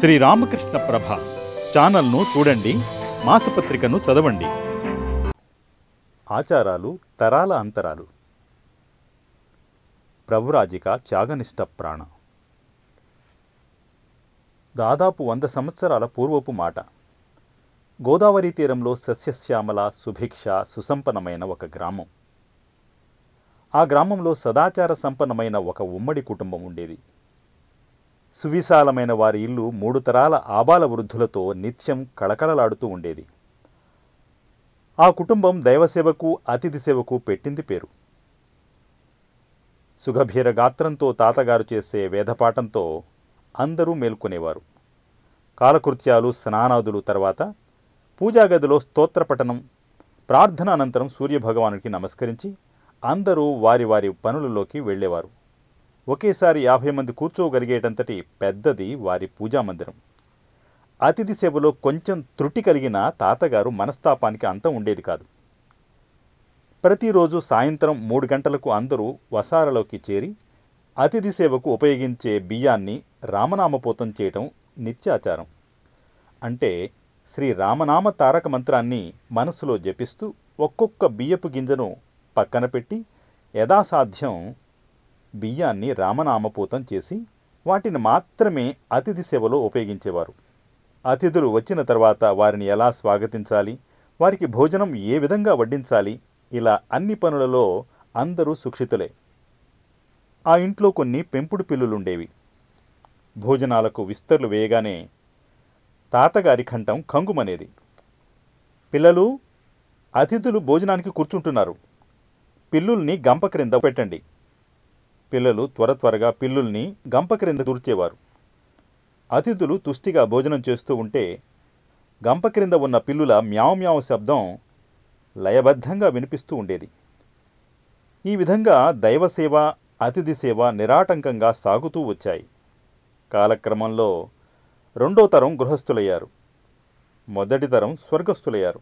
శ్రీ రామకృష్ణ ప్రభ ఛానల్ను చూడండి మాసపత్రికను చదవండి ఆచారాలు తరాల అంతరాలు ప్రభురాజిక త్యాగనిష్ట ప్రాణ దాదాపు వంద సంవత్సరాల పూర్వపు మాట గోదావరి తీరంలో సస్యశ్యామల సుభిక్ష సుసంపన్నమైన ఒక గ్రామం ఆ గ్రామంలో సదాచార సంపన్నమైన ఒక ఉమ్మడి కుటుంబం ఉండేది సువిశాలమైన వారి ఇల్లు మూడు తరాల ఆబాల వృద్ధులతో నిత్యం కళకళలాడుతూ ఉండేది ఆ కుటుంబం దైవసేవకు అతిథి సేవకు పెట్టింది పేరు సుగభీర గాత్రంతో తాతగారు చేసే వేదపాఠంతో అందరూ మేల్కొనేవారు కాలకృత్యాలు స్నానాదులు తర్వాత పూజాగదిలో స్తోత్రపఠనం ప్రార్థన అనంతరం సూర్యభగవానుడికి నమస్కరించి అందరూ వారి వారి పనులలోకి వెళ్ళేవారు ఒకేసారి యాభై మంది కూర్చోగలిగేటంతటి పెద్దది వారి పూజా మందిరం అతిథి సేవలో కొంచెం త్రుటి కలిగిన తాతగారు మనస్తాపానికి అంతం ఉండేది కాదు ప్రతిరోజు సాయంత్రం మూడు గంటలకు అందరూ వసారలోకి చేరి అతిథి సేవకు ఉపయోగించే బియ్యాన్ని రామనామపోతం చేయటం నిత్యాచారం అంటే శ్రీ రామనామ తారక మంత్రాన్ని మనసులో జపిస్తూ ఒక్కొక్క బియ్యపు గింజను పక్కన పెట్టి యథాసాధ్యం బియ్యాన్ని రామనామపూతం చేసి వాటిని మాత్రమే అతిథి సేవలో ఉపయోగించేవారు అతిథులు వచ్చిన తర్వాత వారిని ఎలా స్వాగతించాలి వారికి భోజనం ఏ విధంగా వడ్డించాలి ఇలా అన్ని పనులలో అందరూ సుక్షితులే ఆ ఇంట్లో కొన్ని పెంపుడు పిల్లులుండేవి భోజనాలకు విస్తర్లు వేయగానే తాతగారి కంఠం కంగుమనేది పిల్లలు అతిథులు భోజనానికి కూర్చుంటున్నారు పిల్లుల్ని గంప క్రింద పెట్టండి పిల్లలు త్వర త్వరగా పిల్లుల్ని గంప క్రింద దూర్చేవారు అతిథులు తుష్టిగా భోజనం చేస్తూ ఉంటే గంప క్రింద ఉన్న పిల్లుల మ్యావ్ శబ్దం లయబద్ధంగా వినిపిస్తూ ఉండేది ఈ విధంగా దైవసేవ అతిథి సేవ నిరాటంకంగా సాగుతూ వచ్చాయి కాలక్రమంలో రెండో తరం గృహస్థులయ్యారు మొదటి తరం స్వర్గస్థులయ్యారు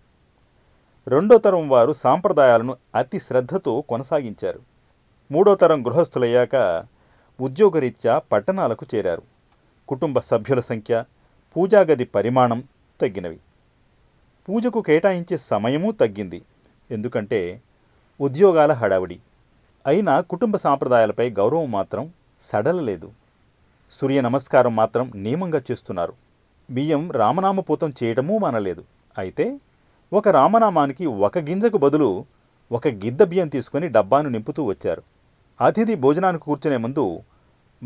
రెండో తరం వారు సాంప్రదాయాలను అతి శ్రద్ధతో కొనసాగించారు మూడో తరం గృహస్థులయ్యాక ఉద్యోగరీత్యా పట్టణాలకు చేరారు కుటుంబ సభ్యుల సంఖ్య పూజాగది పరిమాణం తగ్గినవి పూజకు కేటాయించే సమయమూ తగ్గింది ఎందుకంటే ఉద్యోగాల హడావిడి అయినా కుటుంబ సాంప్రదాయాలపై గౌరవం మాత్రం సడలలేదు సూర్య నమస్కారం మాత్రం నియమంగా చేస్తున్నారు బియ్యం రామనామపూతం చేయడమూ మానలేదు అయితే ఒక రామనామానికి ఒక గింజకు బదులు ఒక గిద్ద బియ్యం తీసుకుని డబ్బాను నింపుతూ వచ్చారు అతిథి భోజనానికి కూర్చునే ముందు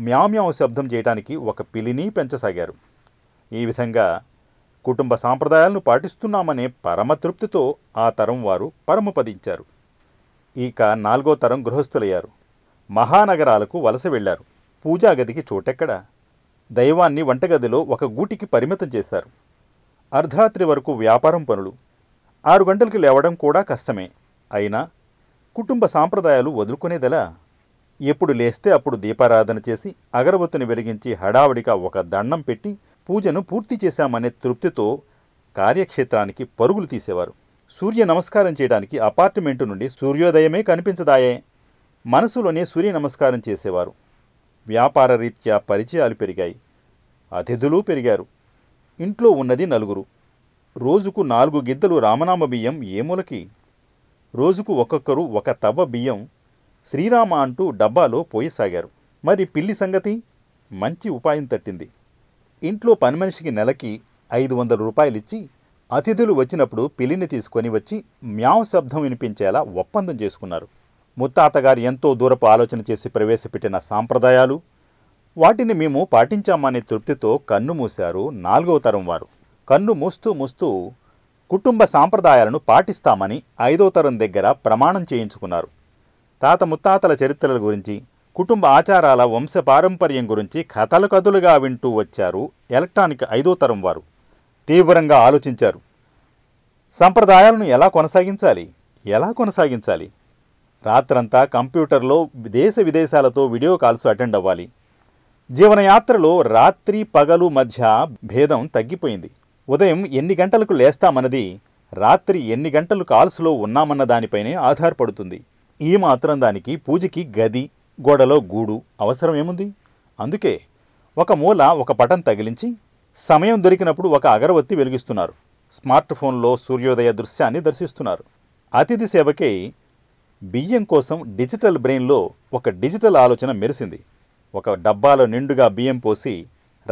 మ్యామ్యాం శబ్దం చేయడానికి ఒక పిలిని పెంచసాగారు ఈ విధంగా కుటుంబ సాంప్రదాయాలను పాటిస్తున్నామనే పరమతృప్తితో ఆ తరం వారు పరమపదించారు ఇక నాలుగో తరం గృహస్థులయ్యారు మహానగరాలకు వలస వెళ్లారు పూజాగదికి చోటెక్కడ దైవాన్ని వంటగదిలో ఒక గూటికి పరిమితం చేశారు అర్ధరాత్రి వరకు వ్యాపారం పనులు ఆరు గంటలకు లేవడం కూడా కష్టమే అయినా కుటుంబ సాంప్రదాయాలు వదులుకునేదెలా ఎప్పుడు లేస్తే అప్పుడు దీపారాధన చేసి అగరబత్తిని వెలిగించి హడావిడిగా ఒక దండం పెట్టి పూజను పూర్తి చేశామనే తృప్తితో కార్యక్షేత్రానికి పరుగులు తీసేవారు సూర్య నమస్కారం చేయడానికి అపార్ట్మెంటు నుండి సూర్యోదయమే కనిపించదాయే మనసులోనే సూర్య నమస్కారం చేసేవారు వ్యాపార రీత్యా పరిచయాలు పెరిగాయి అతిథులు పెరిగారు ఇంట్లో ఉన్నది నలుగురు రోజుకు నాలుగు గిద్దలు రామనామ బియ్యం ఏ మూలకి రోజుకు ఒక్కొక్కరు ఒక తవ్వ బియ్యం శ్రీరామ అంటూ డబ్బాలో పోయసాగారు మరి పిల్లి సంగతి మంచి ఉపాయం తట్టింది ఇంట్లో పని మనిషికి నెలకి ఐదు వందల రూపాయలిచ్చి అతిథులు వచ్చినప్పుడు పిల్లిని తీసుకొని వచ్చి మ్యావ్ శబ్దం వినిపించేలా ఒప్పందం చేసుకున్నారు ముత్తాతగారు ఎంతో దూరపు ఆలోచన చేసి ప్రవేశపెట్టిన సాంప్రదాయాలు వాటిని మేము పాటించామనే తృప్తితో కన్ను మూశారు నాలుగవ తరం వారు కన్ను మూస్తూ మూస్తూ కుటుంబ సాంప్రదాయాలను పాటిస్తామని ఐదవ తరం దగ్గర ప్రమాణం చేయించుకున్నారు తాత ముత్తాతల చరిత్రల గురించి కుటుంబ ఆచారాల వంశ పారంపర్యం గురించి కథలు కథలుగా వింటూ వచ్చారు ఎలక్ట్రానిక్ ఐదో తరం వారు తీవ్రంగా ఆలోచించారు సంప్రదాయాలను ఎలా కొనసాగించాలి ఎలా కొనసాగించాలి రాత్రంతా కంప్యూటర్లో దేశ విదేశాలతో వీడియో కాల్స్ అటెండ్ అవ్వాలి జీవనయాత్రలో రాత్రి పగలు మధ్య భేదం తగ్గిపోయింది ఉదయం ఎన్ని గంటలకు లేస్తామన్నది రాత్రి ఎన్ని గంటలు కాల్స్లో ఉన్నామన్న దానిపైనే ఆధారపడుతుంది ఈ మాత్రం దానికి పూజకి గది గోడలో గూడు అవసరం ఏముంది అందుకే ఒక మూల ఒక పటం తగిలించి సమయం దొరికినప్పుడు ఒక అగరవత్తి వెలిగిస్తున్నారు స్మార్ట్ ఫోన్లో సూర్యోదయ దృశ్యాన్ని దర్శిస్తున్నారు అతిథి సేవకే బియ్యం కోసం డిజిటల్ బ్రెయిన్లో ఒక డిజిటల్ ఆలోచన మెరిసింది ఒక డబ్బాలో నిండుగా బియ్యం పోసి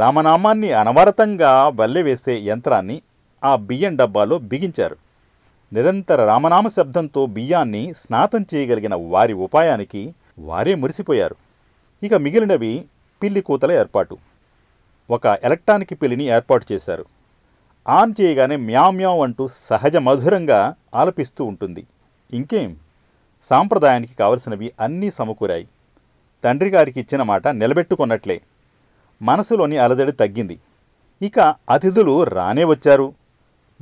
రామనామాన్ని అనవరతంగా వల్లెవేసే యంత్రాన్ని ఆ బియ్యం డబ్బాలో బిగించారు నిరంతర రామనామ శబ్దంతో బియ్యాన్ని స్నాతం చేయగలిగిన వారి ఉపాయానికి వారే మురిసిపోయారు ఇక మిగిలినవి పిల్లి కూతల ఏర్పాటు ఒక ఎలక్ట్రానిక్ పిల్లిని ఏర్పాటు చేశారు ఆన్ చేయగానే మ్యామ్యాం అంటూ సహజ మధురంగా ఆలపిస్తూ ఉంటుంది ఇంకేం సాంప్రదాయానికి కావలసినవి అన్నీ సమకూరాయి తండ్రి గారికి ఇచ్చిన మాట నిలబెట్టుకున్నట్లే మనసులోని అలజడి తగ్గింది ఇక అతిథులు రానే వచ్చారు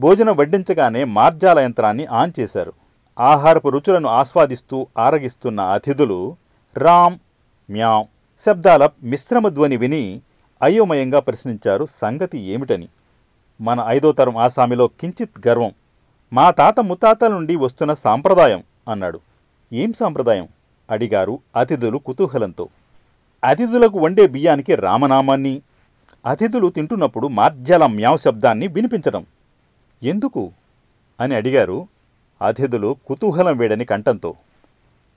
భోజనం వడ్డించగానే మార్జాల యంత్రాన్ని ఆన్ చేశారు ఆహారపు రుచులను ఆస్వాదిస్తూ ఆరగిస్తున్న అతిథులు రామ్ మ్యాం శబ్దాల మిశ్రమ ధ్వని విని అయోమయంగా ప్రశ్నించారు సంగతి ఏమిటని మన ఐదో తరం ఆసామిలో కించిత్ గర్వం మా తాత ముత్తాతల నుండి వస్తున్న సాంప్రదాయం అన్నాడు ఏం సాంప్రదాయం అడిగారు అతిథులు కుతూహలంతో అతిథులకు వండే బియ్యానికి రామనామాన్ని అతిథులు తింటున్నప్పుడు మార్జల మ్యావ్ శబ్దాన్ని వినిపించడం ఎందుకు అని అడిగారు అతిథులు కుతూహలం వేడని కంఠంతో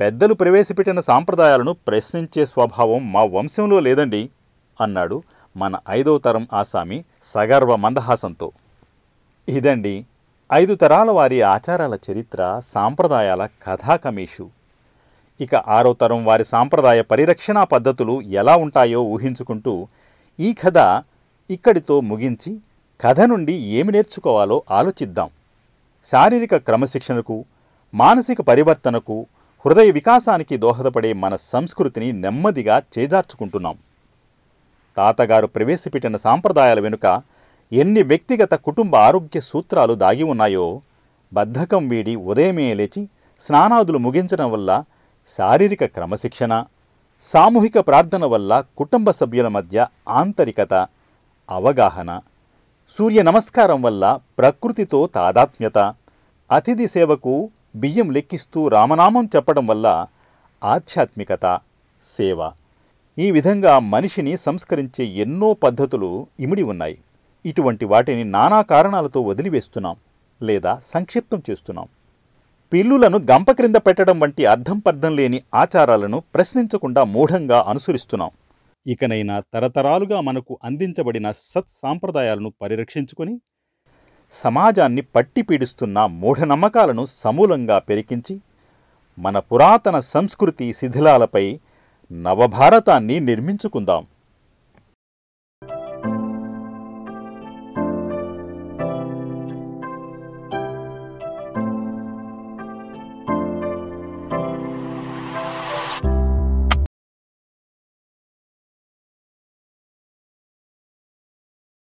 పెద్దలు ప్రవేశపెట్టిన సాంప్రదాయాలను ప్రశ్నించే స్వభావం మా వంశంలో లేదండి అన్నాడు మన ఐదవ తరం ఆసామి సగర్వ మందహాసంతో ఇదండి ఐదు తరాల వారి ఆచారాల చరిత్ర సాంప్రదాయాల కథాకమీషు ఇక ఆరో తరం వారి సాంప్రదాయ పరిరక్షణా పద్ధతులు ఎలా ఉంటాయో ఊహించుకుంటూ ఈ కథ ఇక్కడితో ముగించి కథ నుండి ఏమి నేర్చుకోవాలో ఆలోచిద్దాం శారీరక క్రమశిక్షణకు మానసిక పరివర్తనకు హృదయ వికాసానికి దోహదపడే మన సంస్కృతిని నెమ్మదిగా చేజార్చుకుంటున్నాం తాతగారు ప్రవేశపెట్టిన సాంప్రదాయాల వెనుక ఎన్ని వ్యక్తిగత కుటుంబ ఆరోగ్య సూత్రాలు దాగి ఉన్నాయో బద్ధకం వీడి ఉదయమే లేచి స్నానాదులు ముగించడం వల్ల శారీరక క్రమశిక్షణ సామూహిక ప్రార్థన వల్ల కుటుంబ సభ్యుల మధ్య ఆంతరికత అవగాహన సూర్య నమస్కారం వల్ల ప్రకృతితో తాదాత్మ్యత అతిథి సేవకు బియ్యం లెక్కిస్తూ రామనామం చెప్పడం వల్ల ఆధ్యాత్మికత సేవ ఈ విధంగా మనిషిని సంస్కరించే ఎన్నో పద్ధతులు ఇమిడి ఉన్నాయి ఇటువంటి వాటిని నానా కారణాలతో వదిలివేస్తున్నాం లేదా సంక్షిప్తం చేస్తున్నాం పిల్లులను గంప క్రింద పెట్టడం వంటి అర్థం పర్థం లేని ఆచారాలను ప్రశ్నించకుండా మూఢంగా అనుసరిస్తున్నాం ఇకనైనా తరతరాలుగా మనకు అందించబడిన సత్సాంప్రదాయాలను పరిరక్షించుకొని సమాజాన్ని పట్టి పీడిస్తున్న మూఢనమ్మకాలను సమూలంగా పెరికించి మన పురాతన సంస్కృతి శిథిలాలపై నవభారతాన్ని నిర్మించుకుందాం